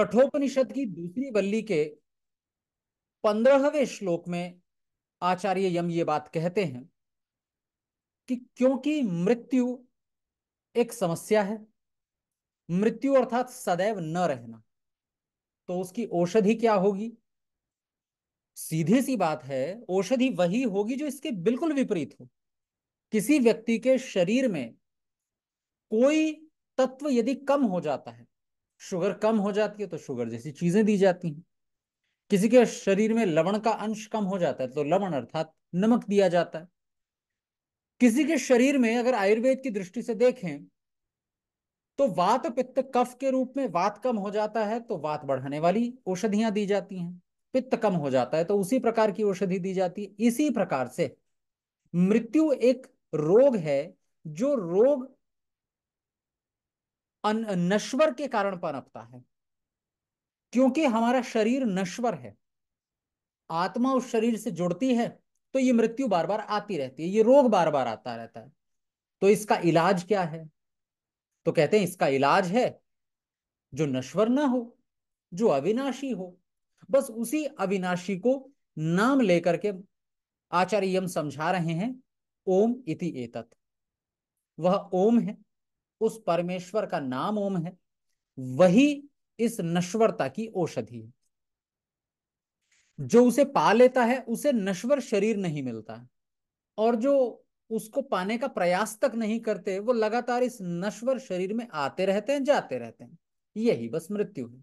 कठोपनिषद की दूसरी वल्ली के पंद्रहवें श्लोक में आचार्य यम ये बात कहते हैं कि क्योंकि मृत्यु एक समस्या है मृत्यु अर्थात सदैव न रहना तो उसकी औषधि क्या होगी सीधी सी बात है औषधि वही होगी जो इसके बिल्कुल विपरीत हो किसी व्यक्ति के शरीर में कोई तत्व यदि कम हो जाता है शुगर कम हो जाती है तो शुगर जैसी चीजें दी जाती हैं किसी के शरीर में लवण का अंश कम हो जाता है तो लवण अर्थात नमक दिया जाता है किसी के शरीर में अगर आयुर्वेद की दृष्टि से देखें तो वात पित्त कफ के रूप में वात कम हो जाता है तो वात बढ़ाने वाली औषधियां दी जाती हैं पित्त कम हो जाता है तो उसी प्रकार की औषधि दी जाती है इसी प्रकार से मृत्यु एक रोग है जो रोग नश्वर के कारण पनपता है क्योंकि हमारा शरीर नश्वर है आत्मा उस शरीर से जुड़ती है तो ये मृत्यु बार बार आती रहती है ये रोग बार बार आता रहता है तो इसका इलाज क्या है तो कहते हैं इसका इलाज है जो नश्वर ना हो जो अविनाशी हो बस उसी अविनाशी को नाम लेकर के आचार्य यम समझा रहे हैं ओम इति एतत वह ओम है उस परमेश्वर का नाम ओम है वही इस नश्वरता की औषधि है जो उसे पा लेता है उसे नश्वर शरीर नहीं मिलता और जो उसको पाने का प्रयास तक नहीं करते वो लगातार इस नश्वर शरीर में आते रहते हैं जाते रहते हैं यही बस मृत्यु है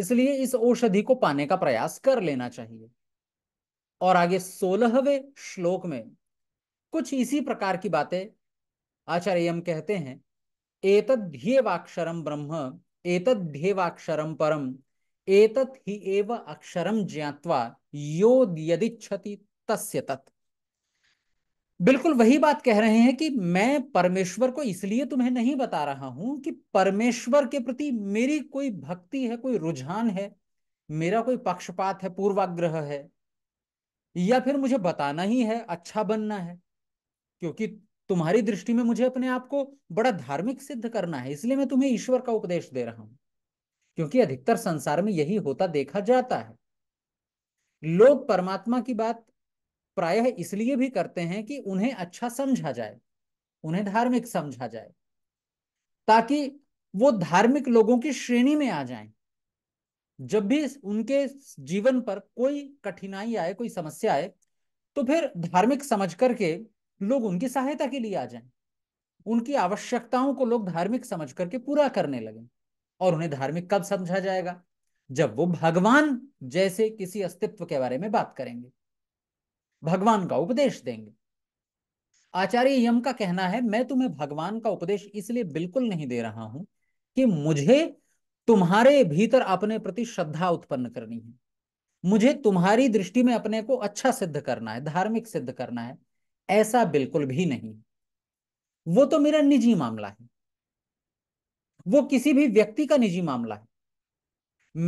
इसलिए इस औषधि को पाने का प्रयास कर लेना चाहिए और आगे सोलहवें श्लोक में कुछ इसी प्रकार की बातें आचार्य कहते हैं एतद्ध्येवाक्षरम ब्रह्म एतद्ध्येवाक्षरम परम एतत ही एव अक्षरम ज्ञात्वा यो यदिच्छति तस्य तत् बिल्कुल वही बात कह रहे हैं कि मैं परमेश्वर को इसलिए तुम्हें नहीं बता रहा हूं कि परमेश्वर के प्रति मेरी कोई भक्ति है कोई रुझान है मेरा कोई पक्षपात है पूर्वाग्रह है या फिर मुझे बताना ही है अच्छा बनना है क्योंकि तुम्हारी दृष्टि में मुझे अपने आप को बड़ा धार्मिक सिद्ध करना है इसलिए मैं तुम्हें ईश्वर का उपदेश दे रहा हूं क्योंकि अधिकतर संसार में यही होता देखा जाता है लोग परमात्मा की बात प्रायः इसलिए भी करते हैं कि उन्हें अच्छा समझा जाए उन्हें धार्मिक समझा जाए ताकि वो धार्मिक लोगों की श्रेणी में आ जाएं। जब भी उनके जीवन पर कोई कठिनाई आए कोई समस्या आए तो फिर धार्मिक समझ करके लोग उनकी सहायता के लिए आ जाएं उनकी आवश्यकताओं को लोग धार्मिक समझ करके पूरा करने लगे और उन्हें धार्मिक कब समझा जाएगा जब वो भगवान जैसे किसी अस्तित्व के बारे में बात करेंगे भगवान का उपदेश देंगे आचार्य यम का कहना है मैं तुम्हें भगवान का उपदेश इसलिए बिल्कुल नहीं दे रहा हूं कि मुझे तुम्हारे भीतर अपने प्रति श्रद्धा उत्पन्न करनी है मुझे तुम्हारी दृष्टि में अपने को अच्छा सिद्ध करना है धार्मिक सिद्ध करना है ऐसा बिल्कुल भी नहीं वो तो मेरा निजी मामला है वो किसी भी व्यक्ति का निजी मामला है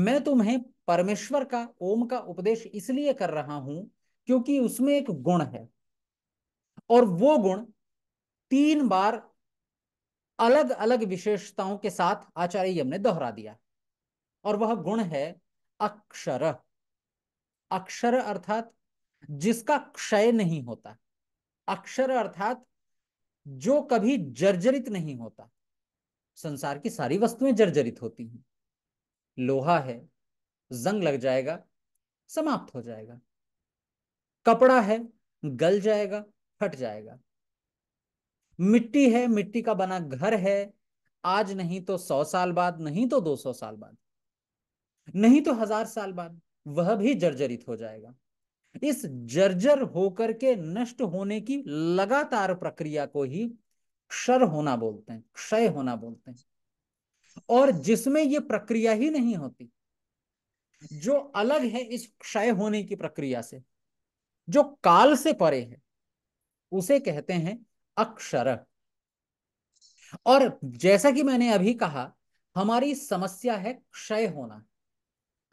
मैं तुम्हें परमेश्वर का ओम का उपदेश इसलिए कर रहा हूं क्योंकि उसमें एक गुण है और वो गुण तीन बार अलग अलग विशेषताओं के साथ आचार्य यम ने दोहरा दिया और वह गुण है अक्षर अक्षर अर्थात जिसका क्षय नहीं होता अक्षर अर्थात जो कभी जर्जरित नहीं होता संसार की सारी वस्तुएं जर्जरित होती हैं लोहा है जंग लग जाएगा समाप्त हो जाएगा कपड़ा है गल जाएगा फट जाएगा मिट्टी है मिट्टी का बना घर है आज नहीं तो सौ साल बाद नहीं तो दो सौ साल बाद नहीं तो हजार साल बाद वह भी जर्जरित हो जाएगा इस जर्जर होकर के नष्ट होने की लगातार प्रक्रिया को ही क्षर होना बोलते हैं क्षय होना बोलते हैं और जिसमें यह प्रक्रिया ही नहीं होती जो अलग है इस क्षय होने की प्रक्रिया से जो काल से परे है उसे कहते हैं अक्षर और जैसा कि मैंने अभी कहा हमारी समस्या है क्षय होना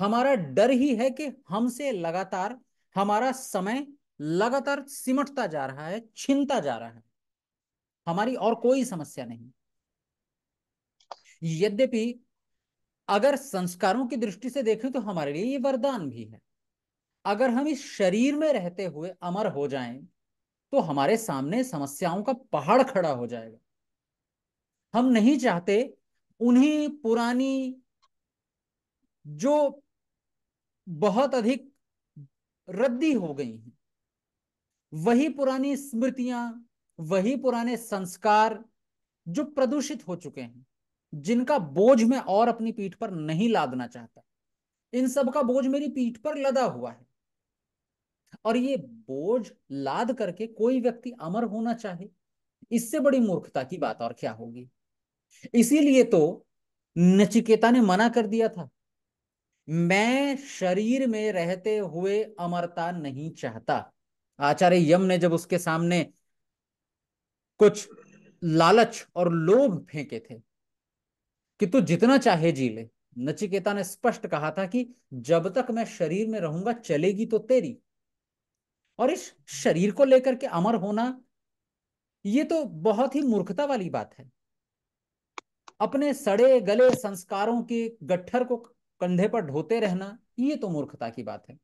हमारा डर ही है कि हमसे लगातार हमारा समय लगातार सिमटता जा रहा है छिनता जा रहा है हमारी और कोई समस्या नहीं यद्यपि अगर संस्कारों की दृष्टि से देखें तो हमारे लिए ये वरदान भी है अगर हम इस शरीर में रहते हुए अमर हो जाएं, तो हमारे सामने समस्याओं का पहाड़ खड़ा हो जाएगा हम नहीं चाहते उन्हीं पुरानी जो बहुत अधिक रद्दी हो गई हैं वही पुरानी स्मृतियां वही पुराने संस्कार जो प्रदूषित हो चुके हैं जिनका बोझ मैं और अपनी पीठ पर नहीं लादना चाहता इन सब का बोझ मेरी पीठ पर लदा हुआ है और ये बोझ लाद करके कोई व्यक्ति अमर होना चाहे इससे बड़ी मूर्खता की बात और क्या होगी इसीलिए तो नचिकेता ने मना कर दिया था मैं शरीर में रहते हुए अमरता नहीं चाहता आचार्य यम ने जब उसके सामने कुछ लालच और लोभ फेंके थे कि तू जितना चाहे जी ले नचिकेता ने स्पष्ट कहा था कि जब तक मैं शरीर में रहूंगा चलेगी तो तेरी और इस शरीर को लेकर के अमर होना ये तो बहुत ही मूर्खता वाली बात है अपने सड़े गले संस्कारों के गठर को कंधे पर ढोते रहना ये तो मूर्खता की बात है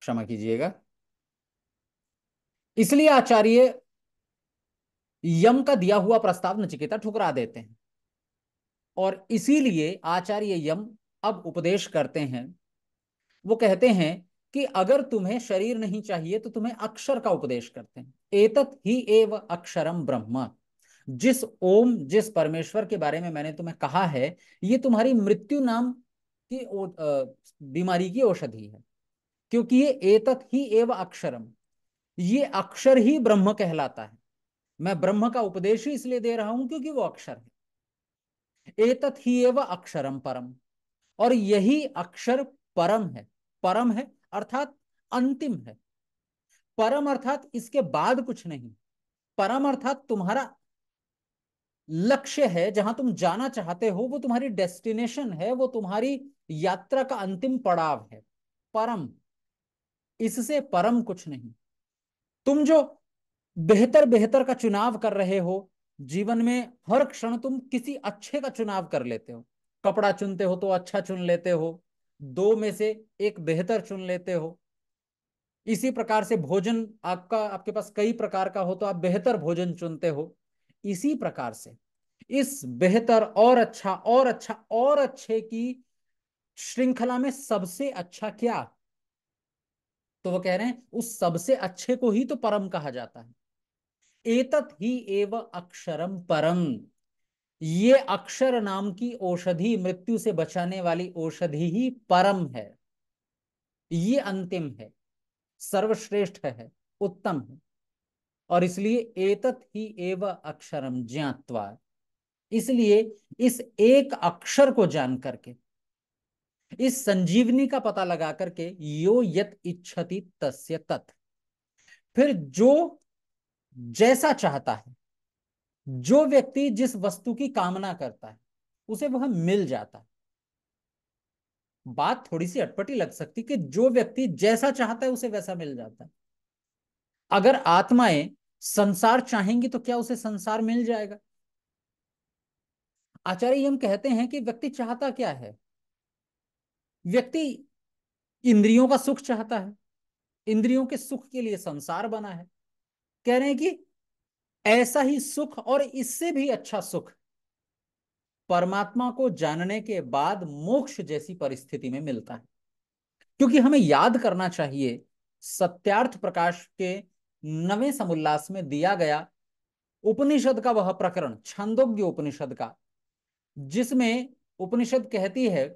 क्षमा कीजिएगा इसलिए आचार्य यम का दिया हुआ प्रस्ताव नचिकेता ठुकरा देते हैं और इसीलिए आचार्य यम अब उपदेश करते हैं वो कहते हैं कि अगर तुम्हें शरीर नहीं चाहिए तो तुम्हें अक्षर का उपदेश करते हैं एतत ही एव अक्षरम ब्रह्म जिस ओम जिस परमेश्वर के बारे में मैंने तुम्हें कहा है ये तुम्हारी मृत्यु नाम की बीमारी की औषधि है क्योंकि ये एतत ही एव अक्षरम ये अक्षर ही ब्रह्म कहलाता है मैं ब्रह्म का उपदेश ही इसलिए दे रहा हूं क्योंकि वो अक्षर है एतत ही एव अक्षरम परम और यही अक्षर परम है परम है अर्थात अंतिम है परम अर्थात इसके बाद कुछ नहीं परम अर्थात तुम्हारा लक्ष्य है जहां तुम जाना चाहते हो वो तुम्हारी डेस्टिनेशन है वो तुम्हारी यात्रा का अंतिम पड़ाव है परम इससे परम कुछ नहीं तुम जो बेहतर बेहतर का चुनाव कर रहे हो जीवन में हर क्षण तुम किसी अच्छे का चुनाव कर लेते हो कपड़ा चुनते हो तो अच्छा चुन लेते हो दो में से एक बेहतर चुन लेते हो इसी प्रकार से भोजन आपका आपके पास कई प्रकार का हो तो आप बेहतर भोजन चुनते हो इसी प्रकार से इस बेहतर और अच्छा और अच्छा और अच्छे की श्रृंखला में सबसे अच्छा क्या तो वो कह रहे हैं उस सबसे अच्छे को ही तो परम कहा जाता है एतत ही एव अक्षरम परम ये अक्षर नाम की औषधि मृत्यु से बचाने वाली औषधि ही परम है ये अंतिम है सर्वश्रेष्ठ है उत्तम है और इसलिए एतत ही एव अक्षरम ज्ञातवा इसलिए इस एक अक्षर को जान करके इस संजीवनी का पता लगा करके यो यत इच्छति तस्य तत् फिर जो जैसा चाहता है जो व्यक्ति जिस वस्तु की कामना करता है उसे वह मिल जाता है बात थोड़ी सी अटपटी लग सकती कि जो व्यक्ति जैसा चाहता है उसे वैसा मिल जाता है अगर आत्माएं संसार चाहेंगे तो क्या उसे संसार मिल जाएगा आचार्य हम कहते हैं कि व्यक्ति चाहता क्या है व्यक्ति इंद्रियों का सुख चाहता है इंद्रियों के सुख के लिए संसार बना है कह रहे हैं कि ऐसा ही सुख और इससे भी अच्छा सुख परमात्मा को जानने के बाद मोक्ष जैसी परिस्थिति में मिलता है क्योंकि हमें याद करना चाहिए सत्यार्थ प्रकाश के नवे समोल्लास में दिया गया उपनिषद का वह प्रकरण छंदोग्य उपनिषद का जिसमें उपनिषद कहती है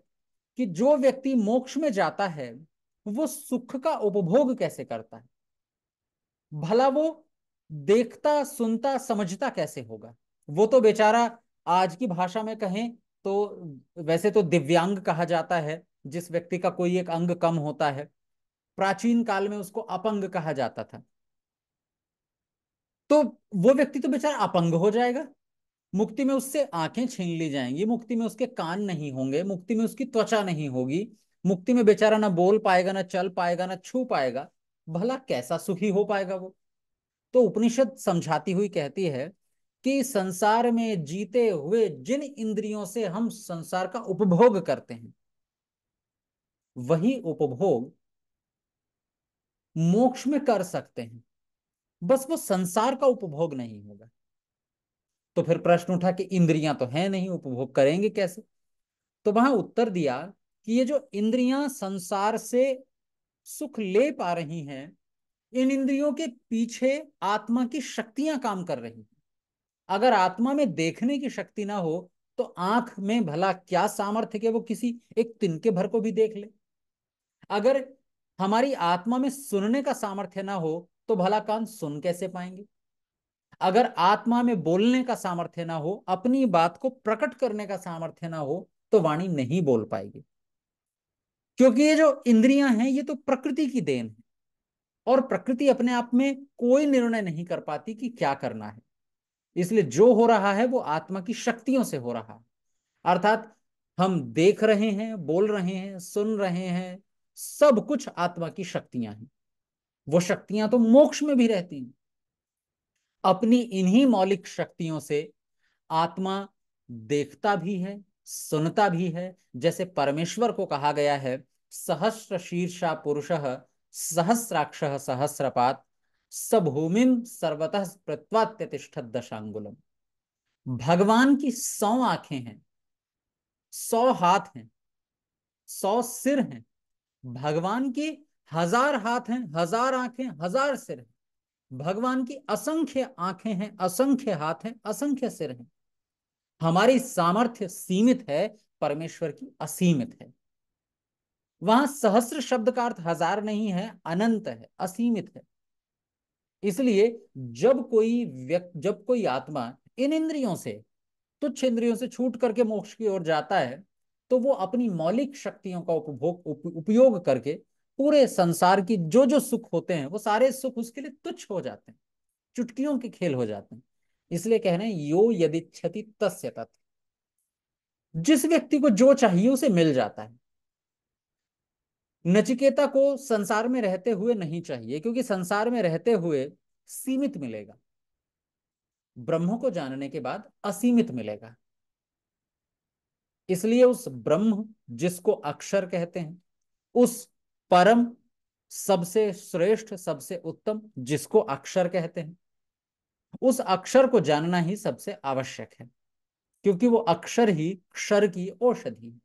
कि जो व्यक्ति मोक्ष में जाता है वो सुख का उपभोग कैसे करता है भला वो देखता सुनता समझता कैसे होगा वो तो बेचारा आज की भाषा में कहें तो वैसे तो दिव्यांग कहा जाता है जिस व्यक्ति का कोई एक अंग कम होता है प्राचीन काल में उसको अपंग कहा जाता था तो वो व्यक्ति तो बेचारा अपंग हो जाएगा मुक्ति में उससे आंखें छीन ली जाएंगी मुक्ति में उसके कान नहीं होंगे मुक्ति में उसकी त्वचा नहीं होगी मुक्ति में बेचारा ना बोल पाएगा ना चल पाएगा ना छू पाएगा भला कैसा सुखी हो पाएगा वो तो उपनिषद समझाती हुई कहती है कि संसार में जीते हुए जिन इंद्रियों से हम संसार का उपभोग करते हैं वही उपभोग मोक्ष में कर सकते हैं बस वो संसार का उपभोग नहीं होगा तो फिर प्रश्न उठा कि इंद्रियां तो है नहीं उपभोग करेंगे कैसे तो वहां उत्तर दिया कि ये जो इंद्रियां संसार से सुख ले पा रही हैं इन इंद्रियों के पीछे आत्मा की शक्तियां काम कर रही हैं अगर आत्मा में देखने की शक्ति ना हो तो आंख में भला क्या सामर्थ्य के वो किसी एक तिनके भर को भी देख ले अगर हमारी आत्मा में सुनने का सामर्थ्य ना हो तो भला कान सुन कैसे पाएंगे अगर आत्मा में बोलने का सामर्थ्य ना हो अपनी बात को प्रकट करने का सामर्थ्य ना हो तो वाणी नहीं बोल पाएगी क्योंकि ये जो इंद्रियां हैं ये तो प्रकृति की देन है और प्रकृति अपने आप में कोई निर्णय नहीं कर पाती कि क्या करना है इसलिए जो हो रहा है वो आत्मा की शक्तियों से हो रहा है अर्थात हम देख रहे हैं बोल रहे हैं सुन रहे हैं सब कुछ आत्मा की शक्तियां हैं वो शक्तियां तो मोक्ष में भी रहती हैं अपनी इन्हीं मौलिक शक्तियों से आत्मा देखता भी है सुनता भी है जैसे परमेश्वर को कहा गया है सहस्र शीर्षा पुरुष सहस्राक्ष सहस्रपात सभूमिम सर्वतः प्रत्वात्यतिष्ठत दशांगुलम भगवान की सौ आंखें हैं सौ हाथ हैं सौ सिर हैं भगवान के हजार हाथ हैं हजार आंखें हजार सिर हैं भगवान की असंख्य आंखें हैं असंख्य हाथ हैं असंख्य सिर हैं हमारी सामर्थ्य सीमित है परमेश्वर की असीमित है वहां सहस्र शब्द का अर्थ हजार नहीं है अनंत है असीमित है इसलिए जब कोई व्यक्ति जब कोई आत्मा इन इंद्रियों से तुच्छ इंद्रियों से छूट करके मोक्ष की ओर जाता है तो वो अपनी मौलिक शक्तियों का उपभोग उप, उपयोग करके पूरे संसार की जो जो सुख होते हैं वो सारे सुख उसके लिए तुच्छ हो जाते हैं चुटकियों के खेल हो जाते हैं इसलिए कह रहे हैं यो यदि क्षति तस्य तत् जिस व्यक्ति को जो चाहिए उसे मिल जाता है नचिकेता को संसार में रहते हुए नहीं चाहिए क्योंकि संसार में रहते हुए सीमित मिलेगा ब्रह्म को जानने के बाद असीमित मिलेगा इसलिए उस ब्रह्म जिसको अक्षर कहते हैं उस परम सबसे श्रेष्ठ सबसे उत्तम जिसको अक्षर कहते हैं उस अक्षर को जानना ही सबसे आवश्यक है क्योंकि वो अक्षर ही क्षर की औषधि है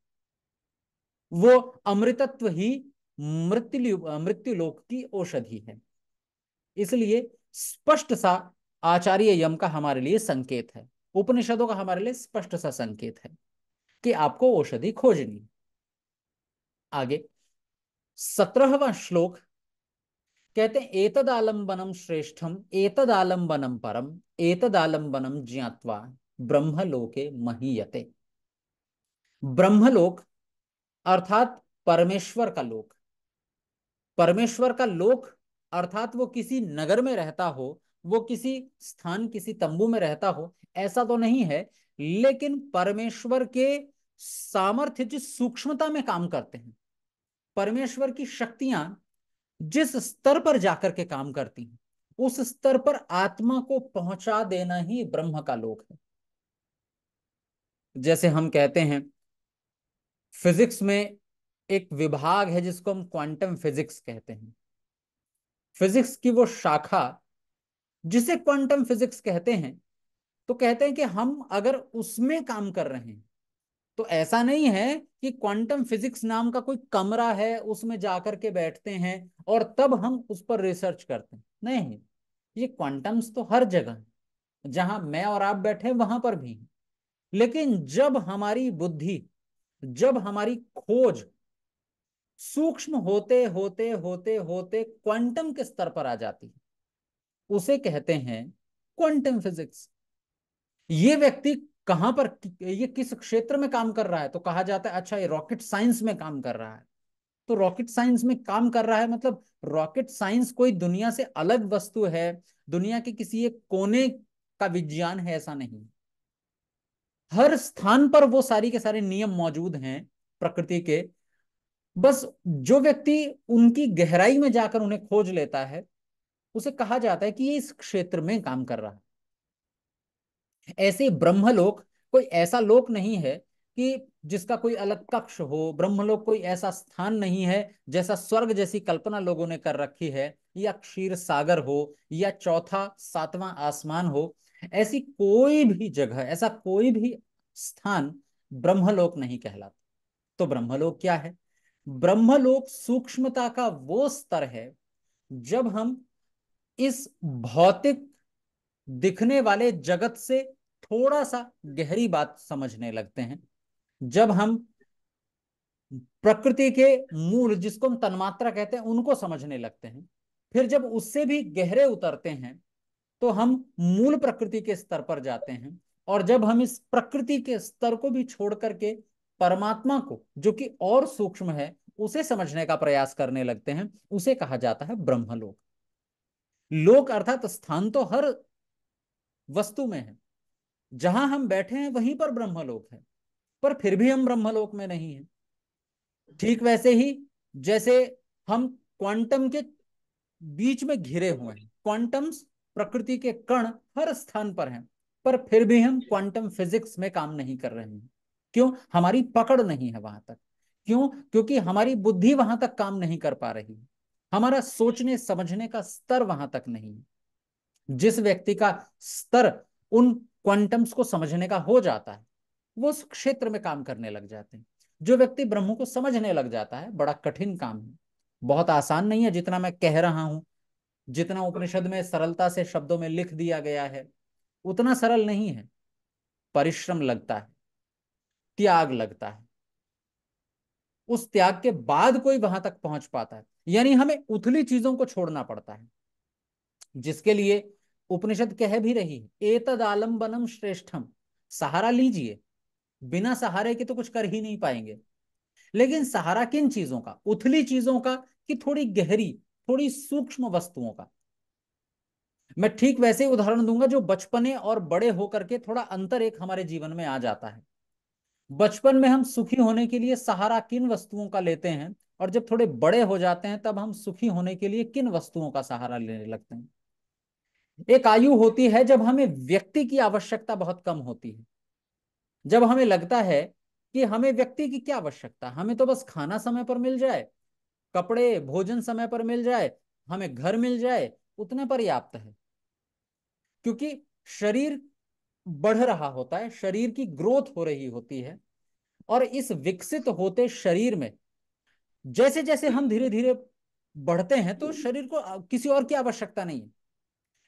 वो अमृतत्व ही मृत्यु मृत्युलोक की औषधि है इसलिए स्पष्ट सा आचार्य यम का हमारे लिए संकेत है उपनिषदों का हमारे लिए स्पष्ट सा संकेत है कि आपको औषधि खोजनी आगे सत्रहवा श्लोक कहते हैं एतद आलम्बनम श्रेष्ठम एतद आलम्बनम परम एतद आलम्बनम ज्ञातवा ब्रह्मलोके महीयते ब्रह्मलोक अर्थात परमेश्वर का लोक परमेश्वर का लोक अर्थात वो किसी नगर में रहता हो वो किसी स्थान किसी तंबू में रहता हो ऐसा तो नहीं है लेकिन परमेश्वर के सामर्थ्य जिस सूक्ष्मता में काम करते हैं परमेश्वर की शक्तियां जिस स्तर पर जाकर के काम करती हैं उस स्तर पर आत्मा को पहुंचा देना ही ब्रह्म का लोक है जैसे हम कहते हैं फिजिक्स में एक विभाग है जिसको हम क्वांटम फिजिक्स कहते हैं फिजिक्स की वो शाखा जिसे क्वांटम फिजिक्स कहते हैं तो कहते हैं कि हम अगर उसमें काम कर रहे हैं तो ऐसा नहीं है कि क्वांटम फिजिक्स नाम का कोई कमरा है उसमें जाकर के बैठते हैं और तब हम उस पर रिसर्च करते हैं नहीं ये क्वांटम्स तो हर जगह जहां मैं और आप बैठे वहां पर भी लेकिन जब हमारी बुद्धि जब हमारी खोज सूक्ष्म होते होते होते होते क्वांटम के स्तर पर आ जाती है उसे कहते हैं क्वांटम फिजिक्स ये व्यक्ति कहां पर ये किस क्षेत्र में काम कर रहा है तो कहा जाता है अच्छा ये रॉकेट साइंस में काम कर रहा है तो रॉकेट साइंस में काम कर रहा है मतलब रॉकेट साइंस कोई दुनिया से अलग वस्तु है दुनिया के किसी एक कोने का विज्ञान है ऐसा नहीं हर स्थान पर वो सारी के सारे नियम मौजूद हैं प्रकृति के बस जो व्यक्ति उनकी गहराई में जाकर उन्हें खोज लेता है उसे कहा जाता है कि ये इस क्षेत्र में काम कर रहा है ऐसे ब्रह्मलोक कोई ऐसा लोक नहीं है कि जिसका कोई अलग कक्ष हो ब्रह्मलोक कोई ऐसा स्थान नहीं है जैसा स्वर्ग जैसी कल्पना लोगों ने कर रखी है या क्षीर सागर हो या चौथा सातवां आसमान हो ऐसी कोई भी जगह ऐसा कोई भी स्थान ब्रह्मलोक नहीं कहलाता तो ब्रह्मलोक क्या है ब्रह्मलोक सूक्ष्मता का वो स्तर है जब हम इस भौतिक दिखने वाले जगत से थोड़ा सा गहरी बात समझने लगते हैं जब हम प्रकृति के मूल जिसको हम तन्मात्रा कहते हैं उनको समझने लगते हैं फिर जब उससे भी गहरे उतरते हैं तो हम मूल प्रकृति के स्तर पर जाते हैं और जब हम इस प्रकृति के स्तर को भी छोड़ करके परमात्मा को जो कि और सूक्ष्म है उसे समझने का प्रयास करने लगते हैं उसे कहा जाता है ब्रह्मलोक लोक अर्थात स्थान तो हर वस्तु में है जहां हम बैठे हैं वहीं पर ब्रह्मलोक है पर फिर भी हम ब्रह्मलोक में नहीं है ठीक वैसे ही जैसे हम क्वांटम के बीच में घिरे हुए हैं क्वांटम्स प्रकृति के कण हर स्थान पर हैं पर फिर भी हम क्वांटम फिजिक्स में काम नहीं कर रहे हैं क्यों हमारी पकड़ नहीं है वहां तक क्यों क्योंकि हमारी बुद्धि वहां तक काम नहीं कर पा रही हमारा सोचने समझने का स्तर वहां तक नहीं है जिस व्यक्ति का स्तर उन क्वांटम्स को समझने का हो जाता है वो उस क्षेत्र में काम करने लग जाते हैं जो व्यक्ति ब्रह्म को समझने लग जाता है बड़ा कठिन काम है बहुत आसान नहीं है जितना मैं कह रहा हूं जितना उपनिषद में सरलता से शब्दों में लिख दिया गया है उतना सरल नहीं है परिश्रम लगता है त्याग लगता है उस त्याग के बाद कोई वहां तक पहुंच पाता है यानी हमें उथली चीजों को छोड़ना पड़ता है जिसके लिए उपनिषद कह भी रही है एतद आलम्बनम श्रेष्ठम सहारा लीजिए बिना सहारे के तो कुछ कर ही नहीं पाएंगे लेकिन सहारा किन चीजों का उथली चीजों का कि थोड़ी गहरी थोड़ी सूक्ष्म वस्तुओं का मैं ठीक वैसे ही उदाहरण दूंगा जो बचपने और बड़े होकर के थोड़ा अंतर एक हमारे जीवन में आ जाता है बचपन में हम सुखी होने के लिए सहारा किन वस्तुओं का लेते हैं और जब थोड़े बड़े हो जाते हैं तब हम सुखी होने के लिए किन वस्तुओं का सहारा लेने लगते हैं एक आयु होती है जब हमें व्यक्ति की आवश्यकता बहुत कम होती है जब हमें लगता है कि हमें व्यक्ति की क्या आवश्यकता हमें तो बस खाना समय पर मिल जाए कपड़े भोजन समय पर मिल जाए हमें घर मिल जाए उतना पर्याप्त है क्योंकि शरीर बढ़ रहा होता है शरीर की ग्रोथ हो रही होती है और इस विकसित होते शरीर में जैसे जैसे हम धीरे धीरे बढ़ते हैं तो शरीर को किसी और की आवश्यकता नहीं है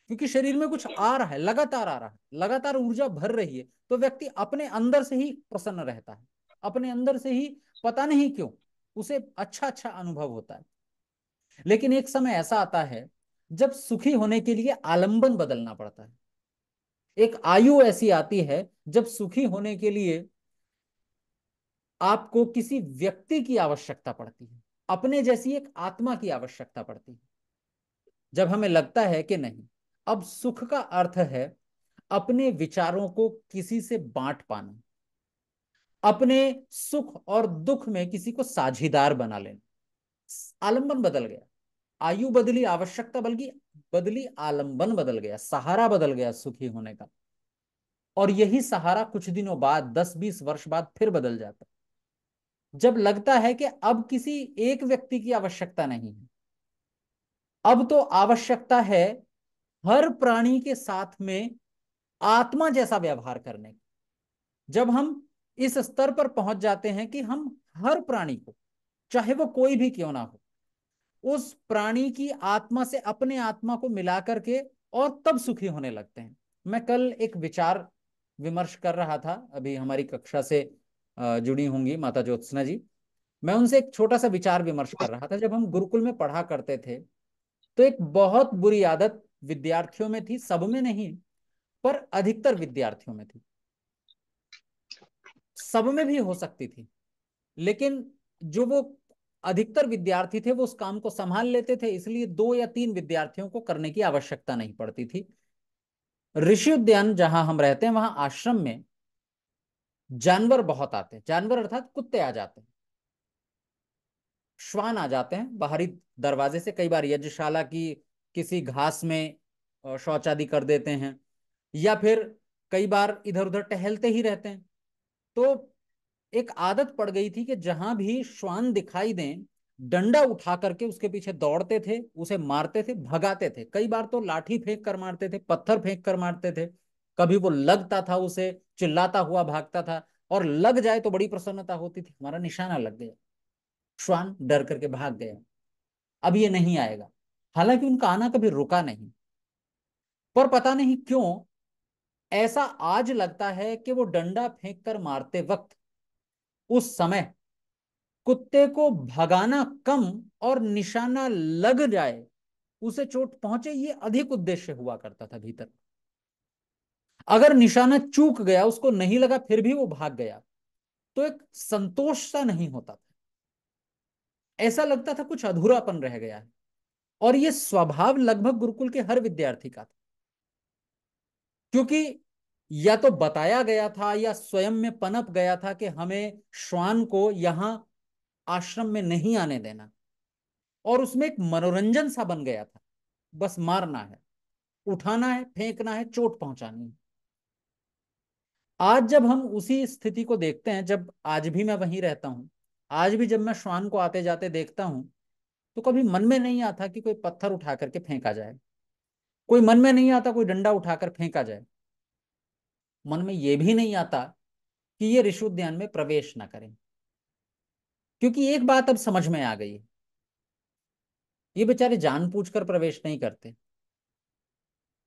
क्योंकि शरीर में कुछ आ रहा है लगातार आ रहा है लगातार ऊर्जा भर रही है तो व्यक्ति अपने अंदर से ही प्रसन्न रहता है अपने अंदर से ही पता नहीं क्यों उसे अच्छा अच्छा अनुभव होता है लेकिन एक समय ऐसा आता है जब सुखी होने के लिए आलंबन बदलना पड़ता है एक आयु ऐसी आती है जब सुखी होने के लिए आपको किसी व्यक्ति की आवश्यकता पड़ती है अपने जैसी एक आत्मा की आवश्यकता पड़ती है जब हमें लगता है कि नहीं अब सुख का अर्थ है अपने विचारों को किसी से बांट पाना अपने सुख और दुख में किसी को साझीदार बना लेना आलंबन बदल गया आयु बदली आवश्यकता बल्कि बदली आलंबन बदल गया सहारा बदल गया सुखी होने का और यही सहारा कुछ दिनों बाद 10-20 वर्ष बाद फिर बदल जाता है जब लगता है कि अब किसी एक व्यक्ति की आवश्यकता नहीं है अब तो आवश्यकता है हर प्राणी के साथ में आत्मा जैसा व्यवहार करने का जब हम इस स्तर पर पहुंच जाते हैं कि हम हर प्राणी को चाहे वो कोई भी क्यों ना हो उस प्राणी की आत्मा से अपने आत्मा को मिला करके और तब सुखी होने लगते हैं मैं कल एक विचार विमर्श कर रहा था अभी हमारी कक्षा से जुड़ी होंगी माता ज्योत्सना जी मैं उनसे एक छोटा सा विचार विमर्श कर रहा था जब हम गुरुकुल में पढ़ा करते थे तो एक बहुत बुरी आदत विद्यार्थियों में थी सब में नहीं पर अधिकतर विद्यार्थियों में थी सब में भी हो सकती थी लेकिन जो वो अधिकतर विद्यार्थी थे वो उस काम को संभाल लेते थे इसलिए दो या तीन विद्यार्थियों को करने की आवश्यकता नहीं पड़ती थी ऋषि उद्यान जहां हम रहते हैं वहां आश्रम में जानवर बहुत आते हैं जानवर अर्थात कुत्ते आ जाते हैं श्वान आ जाते हैं बाहरी दरवाजे से कई बार यज्ञशाला की किसी घास में शौच आदि कर देते हैं या फिर कई बार इधर उधर टहलते ही रहते हैं तो एक आदत पड़ गई थी कि जहां भी श्वान दिखाई दें डंडा उठा करके उसके पीछे दौड़ते थे उसे मारते थे भगाते थे कई बार तो लाठी फेंक कर मारते थे पत्थर फेंक कर मारते थे कभी वो लगता था उसे चिल्लाता हुआ भागता था और लग जाए तो बड़ी प्रसन्नता होती थी हमारा निशाना लग गया श्वान डर करके भाग गया अब ये नहीं आएगा हालांकि उनका आना कभी रुका नहीं पर पता नहीं क्यों ऐसा आज लगता है कि वो डंडा फेंक कर मारते वक्त उस समय कुत्ते को भगाना कम और निशाना लग जाए उसे चोट पहुंचे ये अधिक उद्देश्य हुआ करता था भीतर अगर निशाना चूक गया उसको नहीं लगा फिर भी वो भाग गया तो एक संतोष सा नहीं होता था ऐसा लगता था कुछ अधूरापन रह गया है और ये स्वभाव लगभग गुरुकुल के हर विद्यार्थी का था क्योंकि या तो बताया गया था या स्वयं में पनप गया था कि हमें श्वान को यहां आश्रम में नहीं आने देना और उसमें एक मनोरंजन सा बन गया था बस मारना है उठाना है फेंकना है चोट पहुंचानी है आज जब हम उसी स्थिति को देखते हैं जब आज भी मैं वहीं रहता हूं आज भी जब मैं श्वान को आते जाते देखता हूं तो कभी मन में नहीं आता कि कोई पत्थर उठा करके फेंका जाए कोई मन में नहीं आता कोई डंडा उठाकर फेंका जाए मन में यह भी नहीं आता कि ये ऋषि उद्यान में प्रवेश ना करें क्योंकि एक बात अब समझ में आ गई ये बेचारे जान कर प्रवेश नहीं करते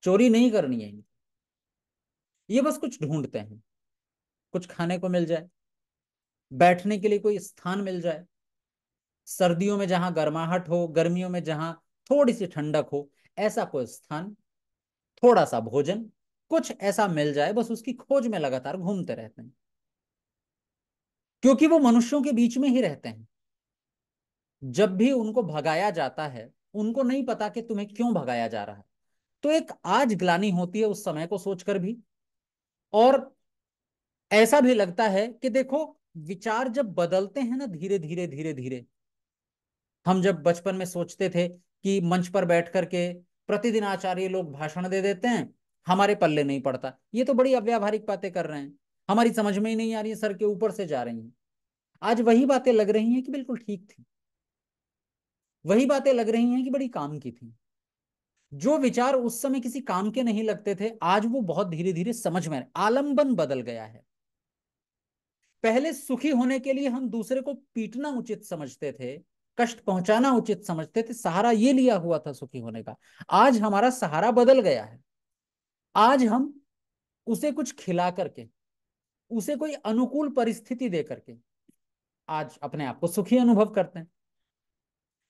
चोरी नहीं करनी है इनकी ये बस कुछ ढूंढते हैं कुछ खाने को मिल जाए बैठने के लिए कोई स्थान मिल जाए सर्दियों में जहां गर्माहट हो गर्मियों में जहां थोड़ी सी ठंडक हो ऐसा कोई स्थान थोड़ा सा भोजन कुछ ऐसा मिल जाए बस उसकी खोज में लगातार घूमते रहते हैं क्योंकि वो मनुष्यों के बीच में ही रहते हैं जब भी उनको भगाया जाता है उनको नहीं पता कि तुम्हें क्यों भगाया जा रहा है तो एक आज ग्लानी होती है उस समय को सोचकर भी और ऐसा भी लगता है कि देखो विचार जब बदलते हैं ना धीरे धीरे धीरे धीरे हम जब बचपन में सोचते थे कि मंच पर बैठ करके प्रतिदिन आचार्य लोग भाषण दे देते हैं हमारे पल्ले नहीं पड़ता ये तो बड़ी अव्यावहारिक बातें कर रहे हैं हमारी समझ में ही नहीं आ रही है सर के ऊपर से जा रही हैं आज वही बातें लग रही हैं कि बिल्कुल ठीक थी वही बातें लग रही हैं कि बड़ी काम की थी जो विचार उस समय किसी काम के नहीं लगते थे आज वो बहुत धीरे धीरे समझ में आलंबन बदल गया है पहले सुखी होने के लिए हम दूसरे को पीटना उचित समझते थे कष्ट पहुंचाना उचित समझते थे सहारा ये लिया हुआ था सुखी होने का आज हमारा सहारा बदल गया है आज हम उसे कुछ खिला करके उसे कोई अनुकूल परिस्थिति दे करके आज अपने आप को सुखी अनुभव करते हैं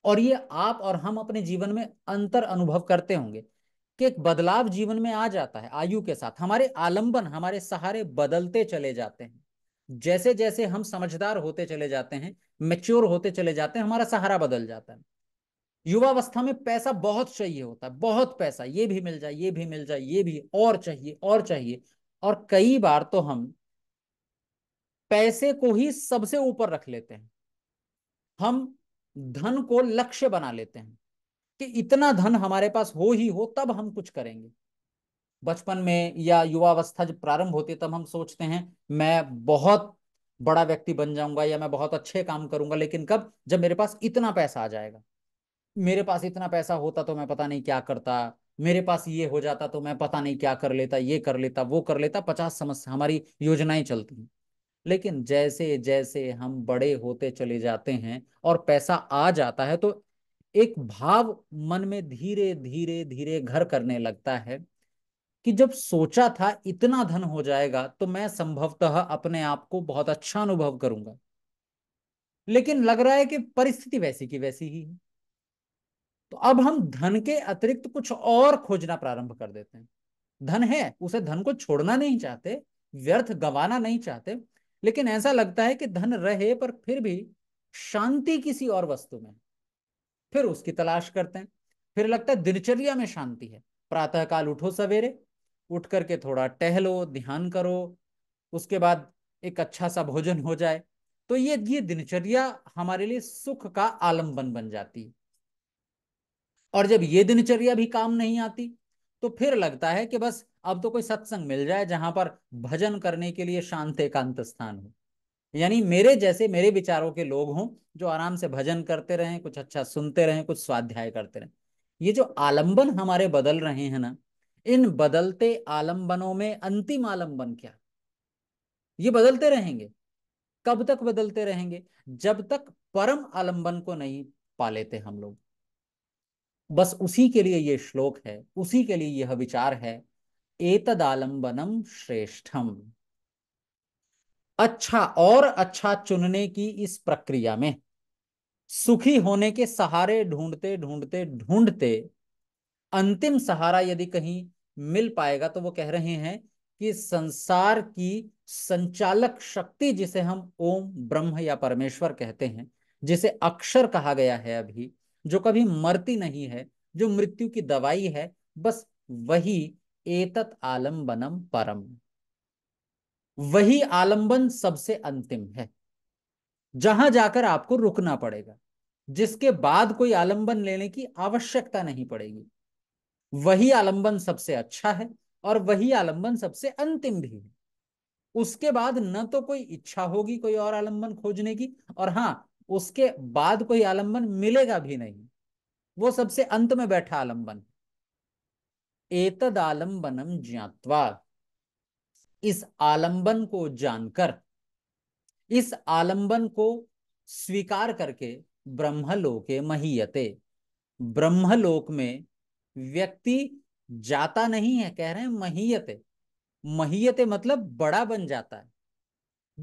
और ये आप और हम अपने जीवन में अंतर अनुभव करते होंगे कि एक बदलाव जीवन में आ जाता है आयु के साथ हमारे आलंबन हमारे सहारे बदलते चले जाते हैं जैसे जैसे हम समझदार होते चले जाते हैं मेच्योर होते चले जाते हैं हमारा सहारा बदल जाता है युवावस्था में पैसा बहुत चाहिए होता है बहुत पैसा ये भी मिल जाए ये भी मिल जाए ये भी और चाहिए और चाहिए और कई बार तो हम पैसे को ही सबसे ऊपर रख लेते हैं हम धन को लक्ष्य बना लेते हैं कि इतना धन हमारे पास हो ही हो तब हम कुछ करेंगे बचपन में या युवावस्था जब प्रारंभ होती है तब हम सोचते हैं मैं बहुत बड़ा व्यक्ति बन जाऊंगा या मैं बहुत अच्छे काम करूंगा लेकिन कब जब मेरे पास इतना पैसा आ जाएगा मेरे पास इतना पैसा होता तो मैं पता नहीं क्या करता मेरे पास ये हो जाता तो मैं पता नहीं क्या कर लेता ये कर लेता वो कर लेता पचास समस्या हमारी योजनाएं चलती हैं लेकिन जैसे जैसे हम बड़े होते चले जाते हैं और पैसा आ जाता है तो एक भाव मन में धीरे धीरे धीरे घर करने लगता है कि जब सोचा था इतना धन हो जाएगा तो मैं संभवतः अपने आप को बहुत अच्छा अनुभव करूंगा लेकिन लग रहा है कि परिस्थिति वैसी की वैसी ही है तो अब हम धन के अतिरिक्त कुछ और खोजना प्रारंभ कर देते हैं धन है उसे धन को छोड़ना नहीं चाहते व्यर्थ गंवाना नहीं चाहते लेकिन ऐसा लगता है कि धन रहे पर फिर भी शांति किसी और वस्तु में फिर उसकी तलाश करते हैं फिर लगता है दिनचर्या में शांति है प्रातःकाल उठो सवेरे उठ करके थोड़ा टहलो ध्यान करो उसके बाद एक अच्छा सा भोजन हो जाए तो ये ये दिनचर्या हमारे लिए सुख का आलम्बन बन जाती और जब ये दिनचर्या भी काम नहीं आती तो फिर लगता है कि बस अब तो कोई सत्संग मिल जाए जहां पर भजन करने के लिए शांत एकांत स्थान हो यानी मेरे जैसे मेरे विचारों के लोग हों जो आराम से भजन करते रहें कुछ अच्छा सुनते रहें कुछ स्वाध्याय करते रहें ये जो आलंबन हमारे बदल रहे हैं ना इन बदलते आलंबनों में अंतिम आलंबन क्या ये बदलते रहेंगे कब तक बदलते रहेंगे जब तक परम आलंबन को नहीं पा लेते हम लोग बस उसी के लिए ये श्लोक है उसी के लिए यह विचार है एतद आलंबनम श्रेष्ठम अच्छा और अच्छा चुनने की इस प्रक्रिया में सुखी होने के सहारे ढूंढते ढूंढते ढूंढते अंतिम सहारा यदि कहीं मिल पाएगा तो वो कह रहे हैं कि संसार की संचालक शक्ति जिसे हम ओम ब्रह्म या परमेश्वर कहते हैं जिसे अक्षर कहा गया है अभी जो कभी मरती नहीं है जो मृत्यु की दवाई है बस वही एतत आलम्बनम परम वही आलंबन सबसे अंतिम है जहां जाकर आपको रुकना पड़ेगा जिसके बाद कोई आलंबन लेने की आवश्यकता नहीं पड़ेगी वही आलंबन सबसे अच्छा है और वही आलंबन सबसे अंतिम भी है उसके बाद न तो कोई इच्छा होगी कोई और आलंबन खोजने की और हाँ उसके बाद कोई आलंबन मिलेगा भी नहीं वो सबसे अंत में बैठा आलंबन एतद आलंबनम ज्ञातवा इस आलंबन को जानकर इस आलंबन को स्वीकार करके ब्रह्मलोके महीयते ब्रह्मलोक में व्यक्ति जाता नहीं है कह रहे हैं महियते महियते मतलब बड़ा बन जाता है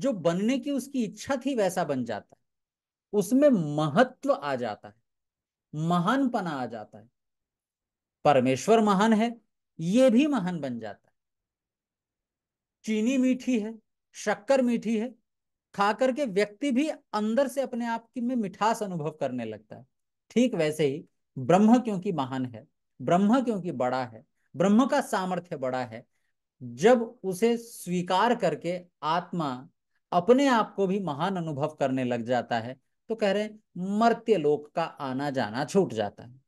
जो बनने की उसकी इच्छा थी वैसा बन जाता है उसमें महत्व आ जाता है महानपना आ जाता है परमेश्वर महान है ये भी महान बन जाता है चीनी मीठी है शक्कर मीठी है खा करके व्यक्ति भी अंदर से अपने आप की में मिठास अनुभव करने लगता है ठीक वैसे ही ब्रह्म क्योंकि महान है ब्रह्म क्योंकि बड़ा है ब्रह्म का सामर्थ्य बड़ा है जब उसे स्वीकार करके आत्मा अपने आप को भी महान अनुभव करने लग जाता है तो कह रहे हैं मर्त्य लोक का आना जाना छूट जाता है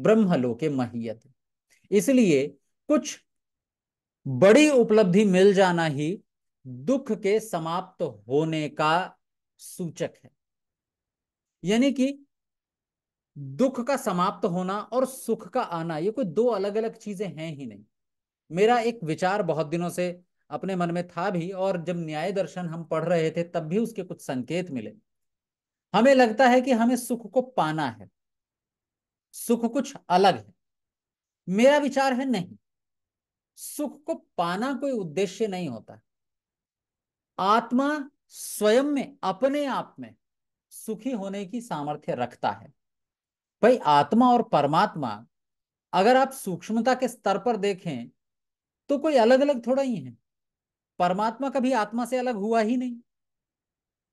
ब्रह्म लोके महियत इसलिए कुछ बड़ी उपलब्धि मिल जाना ही दुख के समाप्त होने का सूचक है यानी कि दुख का समाप्त होना और सुख का आना ये कोई दो अलग अलग चीजें हैं ही नहीं मेरा एक विचार बहुत दिनों से अपने मन में था भी और जब न्याय दर्शन हम पढ़ रहे थे तब भी उसके कुछ संकेत मिले हमें लगता है कि हमें सुख को पाना है सुख कुछ अलग है मेरा विचार है नहीं सुख को पाना कोई उद्देश्य नहीं होता आत्मा स्वयं में अपने आप में सुखी होने की सामर्थ्य रखता है भाई आत्मा और परमात्मा अगर आप सूक्ष्मता के स्तर पर देखें तो कोई अलग अलग थोड़ा ही है परमात्मा कभी आत्मा से अलग हुआ ही नहीं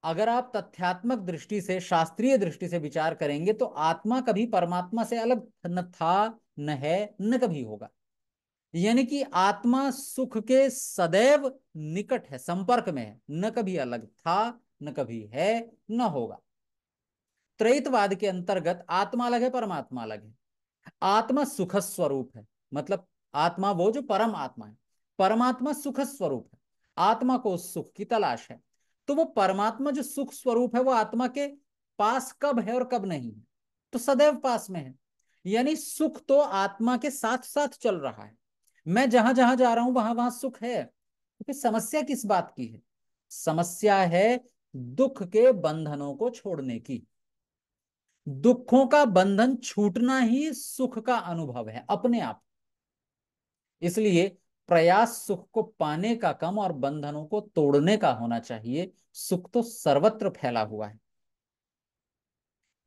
अगर आप तथ्यात्मक दृष्टि से शास्त्रीय दृष्टि से विचार करेंगे तो आत्मा कभी परमात्मा से अलग न था न है न कभी होगा यानी कि आत्मा सुख के सदैव निकट है संपर्क में है न कभी अलग था न कभी है न होगा त्रैतवाद के अंतर्गत आत्मा अलग है परमात्मा अलग है आत्मा सुख स्वरूप है मतलब आत्मा वो जो परम आत्मा है परमात्मा सुख स्वरूप है आत्मा को सुख की तलाश है तो वो परमात्मा जो सुख स्वरूप है वो आत्मा के पास कब है और कब नहीं है तो सदैव पास में है यानी सुख तो आत्मा के साथ साथ चल रहा है मैं जहां जहां जा रहा हूं वहां वहां सुख है क्योंकि तो समस्या किस बात की है समस्या है दुख के बंधनों को छोड़ने की दुखों का बंधन छूटना ही सुख का अनुभव है अपने आप इसलिए प्रयास सुख को पाने का कम और बंधनों को तोड़ने का होना चाहिए सुख तो सर्वत्र फैला हुआ है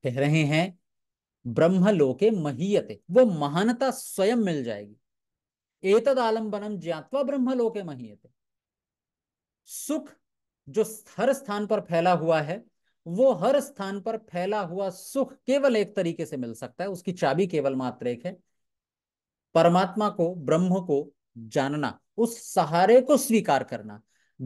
कह रहे हैं ब्रह्मलोके महीयते वो महानता स्वयं मिल जाएगी एतद आलम्बनम ज्ञातवा ब्रह्मलोके महीयते सुख जो हर स्थान पर फैला हुआ है वो हर स्थान पर फैला हुआ सुख केवल एक तरीके से मिल सकता है उसकी चाबी केवल मात्र एक है परमात्मा को ब्रह्म को जानना उस सहारे को स्वीकार करना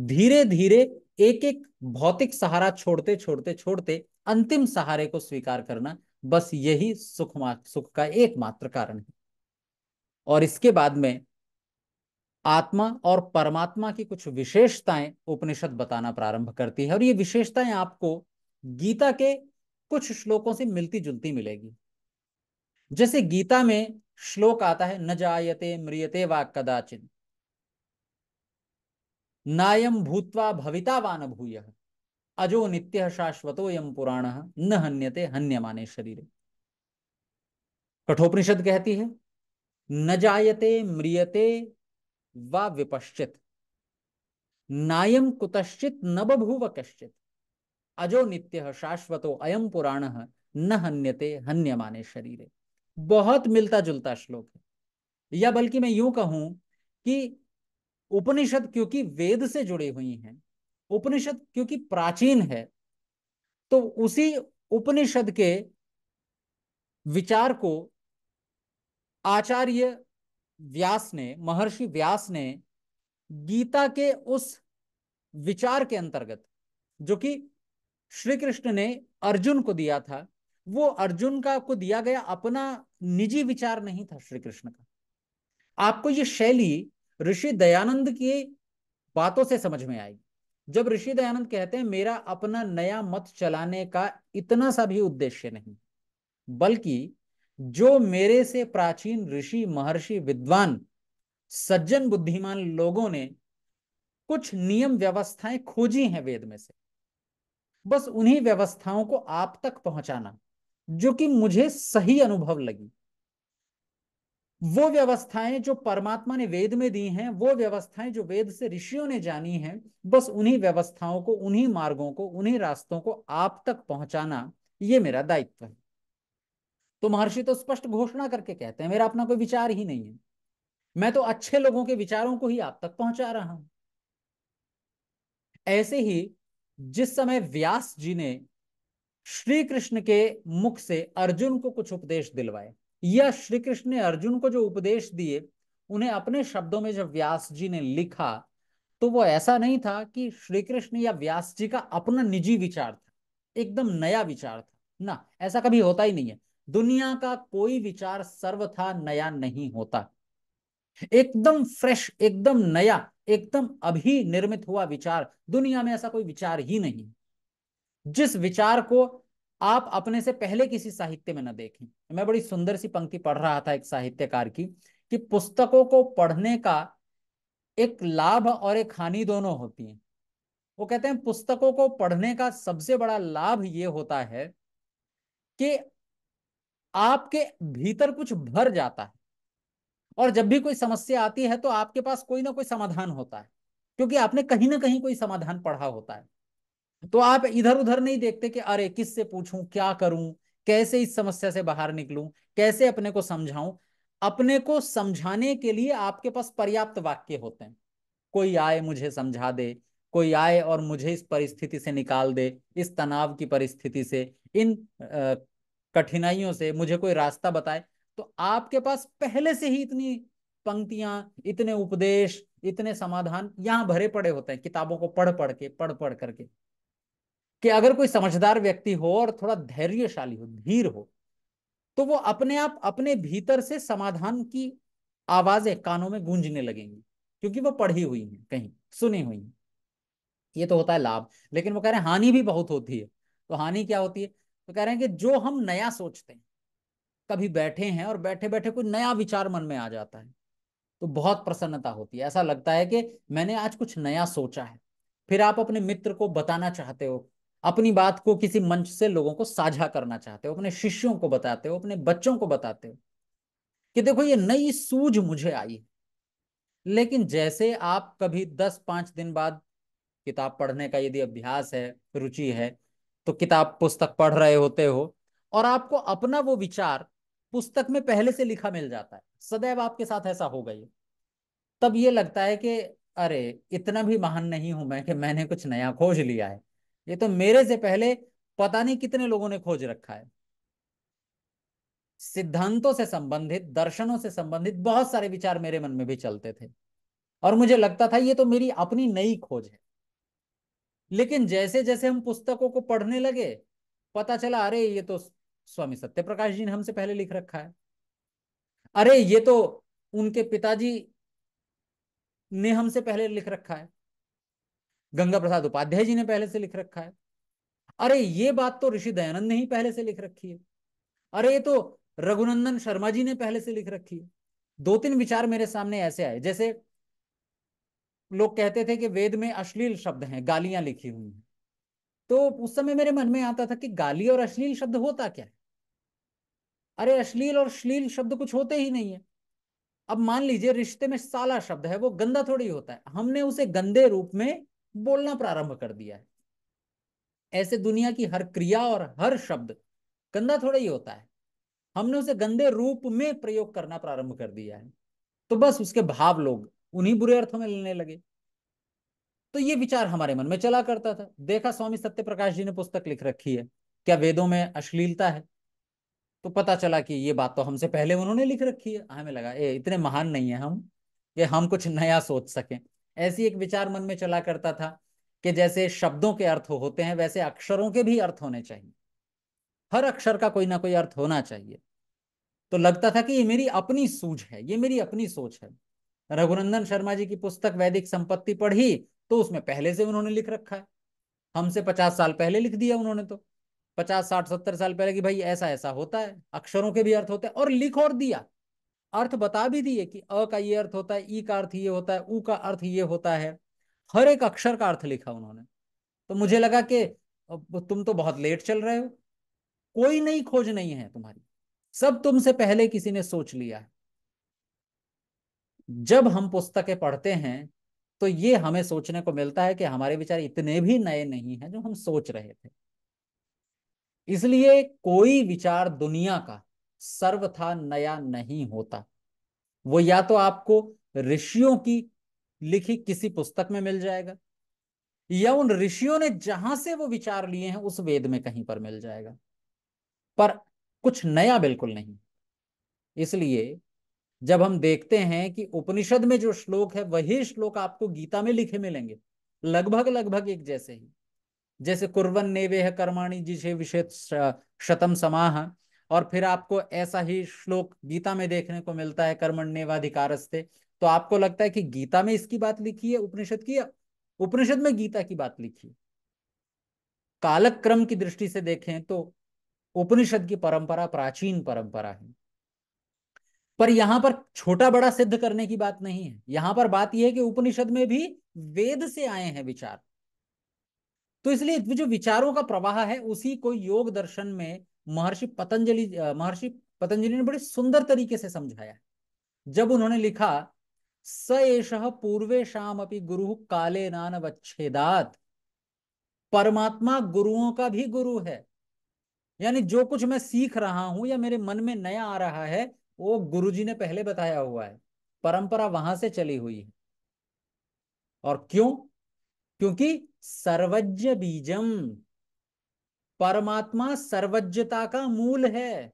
धीरे धीरे एक एक भौतिक सहारा छोड़ते छोड़ते छोड़ते अंतिम सहारे को स्वीकार करना बस यही सुख सुख का एकमात्र कारण है और इसके बाद में आत्मा और परमात्मा की कुछ विशेषताएं उपनिषद बताना प्रारंभ करती है और ये विशेषताएं आपको गीता के कुछ श्लोकों से मिलती जुलती मिलेगी जैसे गीता में श्लोक आता है न जायते म्रियते व कदाचिन नायम भूतवा वान भूय अजो नित्य शाश्वतो यम पुराण न हन्यते हन्य माने शरीर कठोपनिषद कहती है न जायते म्रियते वा विपश्चित नायम कुतश्चित न बभूव कश्चित अजो नित्य शाश्वतो अयम पुराण न हन्यते हन्य माने शरीर बहुत मिलता जुलता श्लोक है या बल्कि मैं यूं कहूं कि उपनिषद क्योंकि वेद से जुड़ी हुई हैं उपनिषद क्योंकि प्राचीन है तो उसी उपनिषद के विचार को आचार्य व्यास ने महर्षि व्यास ने गीता के उस विचार के अंतर्गत जो कि श्री कृष्ण ने अर्जुन को दिया था वो अर्जुन का को दिया गया अपना निजी विचार नहीं था श्री कृष्ण का आपको ये शैली ऋषि दयानंद की बातों से समझ में आएगी जब ऋषि दयानंद कहते हैं मेरा अपना नया मत चलाने का इतना सा भी उद्देश्य नहीं बल्कि जो मेरे से प्राचीन ऋषि महर्षि विद्वान सज्जन बुद्धिमान लोगों ने कुछ नियम व्यवस्थाएं खोजी हैं वेद में से बस उन्हीं व्यवस्थाओं को आप तक पहुंचाना जो कि मुझे सही अनुभव लगी वो व्यवस्थाएं जो परमात्मा ने वेद में दी हैं वो व्यवस्थाएं जो वेद से ऋषियों ने जानी हैं बस उन्हीं व्यवस्थाओं को उन्हीं मार्गों को उन्हीं रास्तों को आप तक पहुंचाना ये मेरा दायित्व है तो महर्षि तो स्पष्ट घोषणा करके कहते हैं मेरा अपना कोई विचार ही नहीं है मैं तो अच्छे लोगों के विचारों को ही आप तक पहुंचा रहा हूं ऐसे ही जिस समय व्यास जी ने श्री कृष्ण के मुख से अर्जुन को कुछ उपदेश दिलवाए या श्री कृष्ण ने अर्जुन को जो उपदेश दिए उन्हें अपने शब्दों में जब व्यास जी ने लिखा तो वो ऐसा नहीं था कि श्री कृष्ण या व्यास जी का अपना निजी विचार था एकदम नया विचार था ना ऐसा कभी होता ही नहीं है दुनिया का कोई विचार सर्वथा नया नहीं होता एकदम फ्रेश एकदम नया एकदम अभी निर्मित हुआ विचार दुनिया में ऐसा कोई विचार ही नहीं जिस विचार को आप अपने से पहले किसी साहित्य में न देखें मैं बड़ी सुंदर सी पंक्ति पढ़ रहा था एक साहित्यकार की कि पुस्तकों को पढ़ने का एक लाभ और एक हानि दोनों होती है वो कहते हैं पुस्तकों को पढ़ने का सबसे बड़ा लाभ ये होता है कि आपके भीतर कुछ भर जाता है और जब भी कोई समस्या आती है तो आपके पास कोई ना कोई समाधान होता है क्योंकि आपने कहीं ना कहीं कोई समाधान पढ़ा होता है तो आप इधर उधर नहीं देखते कि अरे किससे पूछूं क्या करूं कैसे इस समस्या से बाहर निकलूं कैसे अपने को समझाऊं अपने को समझाने के लिए आपके पास पर्याप्त वाक्य होते हैं कोई आए मुझे समझा दे कोई आए और मुझे इस परिस्थिति से निकाल दे इस तनाव की परिस्थिति से इन कठिनाइयों से मुझे कोई रास्ता बताए तो आपके पास पहले से ही इतनी पंक्तियां इतने उपदेश इतने समाधान यहां भरे पड़े होते हैं किताबों को पढ़ पढ़ के पढ़ पढ़ करके कि अगर कोई समझदार व्यक्ति हो और थोड़ा धैर्यशाली हो धीर हो तो वो अपने आप अपने भीतर से समाधान की आवाजें कानों में गूंजने लगेंगी क्योंकि वो पढ़ी हुई है कहीं सुनी हुई है ये तो होता है लाभ लेकिन वो कह रहे हैं हानि भी बहुत होती है तो हानि क्या होती है तो कह रहे हैं कि जो हम नया सोचते हैं कभी बैठे हैं और बैठे बैठे कोई नया विचार मन में आ जाता है तो बहुत प्रसन्नता होती है ऐसा लगता है कि मैंने आज कुछ नया सोचा है फिर आप अपने मित्र को बताना चाहते हो अपनी बात को किसी मंच से लोगों को साझा करना चाहते हो अपने शिष्यों को बताते हो अपने बच्चों को बताते हो कि देखो ये नई सूझ मुझे आई है लेकिन जैसे आप कभी दस पांच दिन बाद किताब पढ़ने का यदि अभ्यास है रुचि है तो किताब पुस्तक पढ़ रहे होते हो और आपको अपना वो विचार पुस्तक में पहले से लिखा मिल जाता है सदैव आपके साथ ऐसा हो गई तब ये लगता है कि अरे इतना भी महान नहीं हूं मैं कि मैंने कुछ नया खोज लिया है ये तो मेरे से पहले पता नहीं कितने लोगों ने खोज रखा है सिद्धांतों से संबंधित दर्शनों से संबंधित बहुत सारे विचार मेरे मन में भी चलते थे और मुझे लगता था ये तो मेरी अपनी नई खोज है लेकिन जैसे जैसे हम पुस्तकों को पढ़ने लगे पता चला अरे ये तो स्वामी सत्य प्रकाश जी ने हमसे पहले लिख रखा है अरे ये तो उनके पिताजी ने हमसे पहले लिख रखा है गंगा प्रसाद उपाध्याय जी ने पहले से लिख रखा है अरे ये बात तो ऋषि दयानंद ने ही पहले से लिख रखी है अरे ये तो रघुनंदन शर्मा जी ने पहले से लिख रखी है दो तीन विचार मेरे सामने ऐसे आए जैसे लोग कहते थे कि वेद में अश्लील शब्द हैं गालियां लिखी हुई हैं तो उस समय मेरे मन में आता था कि गाली और अश्लील शब्द होता क्या है अरे अश्लील और श्लील शब्द कुछ होते ही नहीं है अब मान लीजिए रिश्ते में साला शब्द है वो गंदा थोड़ी होता है हमने उसे गंदे रूप में बोलना प्रारंभ कर दिया है ऐसे दुनिया की हर क्रिया और हर शब्द गंदा थोड़ा ही होता है हमने उसे गंदे रूप में प्रयोग करना प्रारंभ कर दिया है तो बस उसके भाव लोग उन्हीं बुरे अर्थों में लेने लगे तो ये विचार हमारे मन में चला करता था देखा स्वामी सत्य प्रकाश जी ने पुस्तक लिख रखी है क्या वेदों में अश्लीलता है तो पता चला कि ये बात तो हमसे पहले उन्होंने लिख रखी है हमें लगा ए इतने महान नहीं है हम कि हम कुछ नया सोच सकें ऐसी एक विचार मन में चला करता था कि जैसे शब्दों के अर्थ होते हैं वैसे अक्षरों के भी अर्थ होने चाहिए हर अक्षर का कोई ना कोई अर्थ होना चाहिए तो लगता था कि ये मेरी अपनी सूझ है ये मेरी अपनी सोच है रघुनंदन शर्मा जी की पुस्तक वैदिक संपत्ति पढ़ी तो उसमें पहले से उन्होंने लिख रखा है हमसे पचास साल पहले लिख दिया उन्होंने तो पचास साठ सत्तर साल पहले कि भाई ऐसा ऐसा होता है अक्षरों के भी अर्थ होते हैं और लिख और दिया अर्थ बता भी दिए कि अ का ये अर्थ होता है ई का अर्थ ये होता है ऊ का अर्थ ये होता है हर एक अक्षर का अर्थ लिखा उन्होंने तो मुझे लगा कि तुम तो बहुत लेट चल रहे हो कोई नई खोज नहीं है तुम्हारी सब तुमसे पहले किसी ने सोच लिया है जब हम पुस्तकें पढ़ते हैं तो ये हमें सोचने को मिलता है कि हमारे विचार इतने भी नए नहीं हैं जो हम सोच रहे थे इसलिए कोई विचार दुनिया का सर्वथा नया नहीं होता वो या तो आपको ऋषियों की लिखी किसी पुस्तक में मिल जाएगा या उन ऋषियों ने जहां से वो विचार लिए हैं उस वेद में कहीं पर मिल जाएगा पर कुछ नया बिल्कुल नहीं इसलिए जब हम देखते हैं कि उपनिषद में जो श्लोक है वही श्लोक आपको गीता में लिखे मिलेंगे लगभग लगभग एक जैसे ही जैसे कुरवन नेवेह कर्माणी जिसे विषय शतम समाह और फिर आपको ऐसा ही श्लोक गीता में देखने को मिलता है कर्मण्यवाधिकारस्ते तो आपको लगता है कि गीता में इसकी बात लिखी है उपनिषद की उपनिषद में गीता की बात लिखी है कालक्रम की दृष्टि से देखें तो उपनिषद की परंपरा प्राचीन परंपरा है पर यहां पर छोटा बड़ा सिद्ध करने की बात नहीं है यहां पर बात यह है कि उपनिषद में भी वेद से आए हैं विचार तो इसलिए जो विचारों का प्रवाह है उसी को योग दर्शन में महर्षि पतंजलि महर्षि पतंजलि ने बड़े सुंदर तरीके से समझाया जब उन्होंने लिखा स एष पूर्वे शाम अपनी गुरु काले नान वच्छेदात परमात्मा गुरुओं का भी गुरु है यानी जो कुछ मैं सीख रहा हूं या मेरे मन में नया आ रहा है वो गुरुजी ने पहले बताया हुआ है परंपरा वहां से चली हुई है और क्यों क्योंकि सर्वज्ञ बीजम परमात्मा सर्वज्ञता का मूल है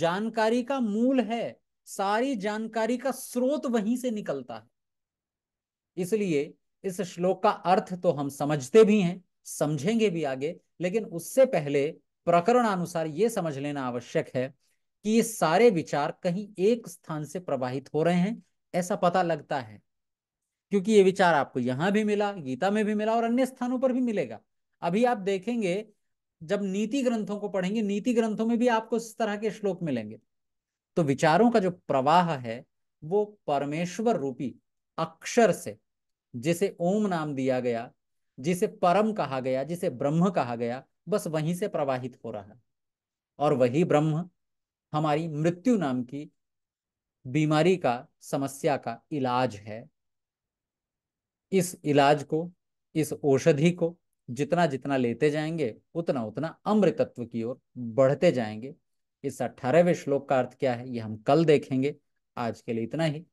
जानकारी का मूल है सारी जानकारी का स्रोत वहीं से निकलता है इसलिए इस श्लोक का अर्थ तो हम समझते भी हैं समझेंगे भी आगे लेकिन उससे पहले प्रकरण अनुसार ये समझ लेना आवश्यक है कि ये सारे विचार कहीं एक स्थान से प्रवाहित हो रहे हैं ऐसा पता लगता है क्योंकि ये विचार आपको यहां भी मिला गीता में भी मिला और अन्य स्थानों पर भी मिलेगा अभी आप देखेंगे जब नीति ग्रंथों को पढ़ेंगे नीति ग्रंथों में भी आपको इस तरह के श्लोक मिलेंगे तो विचारों का जो प्रवाह है वो परमेश्वर रूपी अक्षर से जिसे ओम नाम दिया गया जिसे परम कहा गया जिसे ब्रह्म कहा गया बस वहीं से प्रवाहित हो रहा है और वही ब्रह्म हमारी मृत्यु नाम की बीमारी का समस्या का इलाज है इस इलाज को इस औषधि को जितना जितना लेते जाएंगे उतना उतना अमृतत्व की ओर बढ़ते जाएंगे इस अठारहवें श्लोक का अर्थ क्या है ये हम कल देखेंगे आज के लिए इतना ही